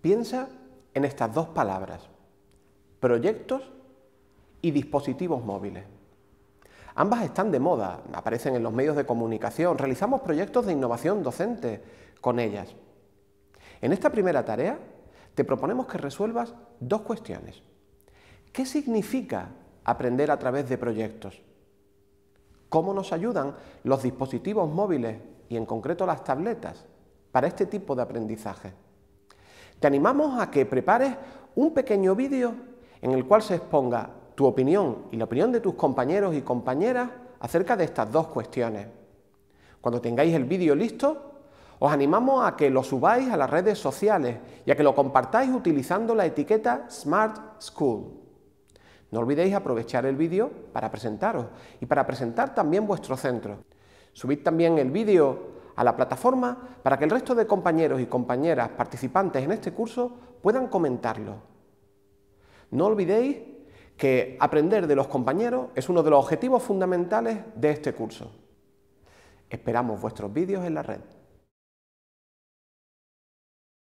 Piensa en estas dos palabras, proyectos y dispositivos móviles. Ambas están de moda, aparecen en los medios de comunicación, realizamos proyectos de innovación docente con ellas. En esta primera tarea te proponemos que resuelvas dos cuestiones. ¿Qué significa aprender a través de proyectos? cómo nos ayudan los dispositivos móviles y en concreto las tabletas para este tipo de aprendizaje. Te animamos a que prepares un pequeño vídeo en el cual se exponga tu opinión y la opinión de tus compañeros y compañeras acerca de estas dos cuestiones. Cuando tengáis el vídeo listo, os animamos a que lo subáis a las redes sociales y a que lo compartáis utilizando la etiqueta Smart School. No olvidéis aprovechar el vídeo para presentaros y para presentar también vuestro centro. Subid también el vídeo a la plataforma para que el resto de compañeros y compañeras participantes en este curso puedan comentarlo. No olvidéis que aprender de los compañeros es uno de los objetivos fundamentales de este curso. Esperamos vuestros vídeos en la red.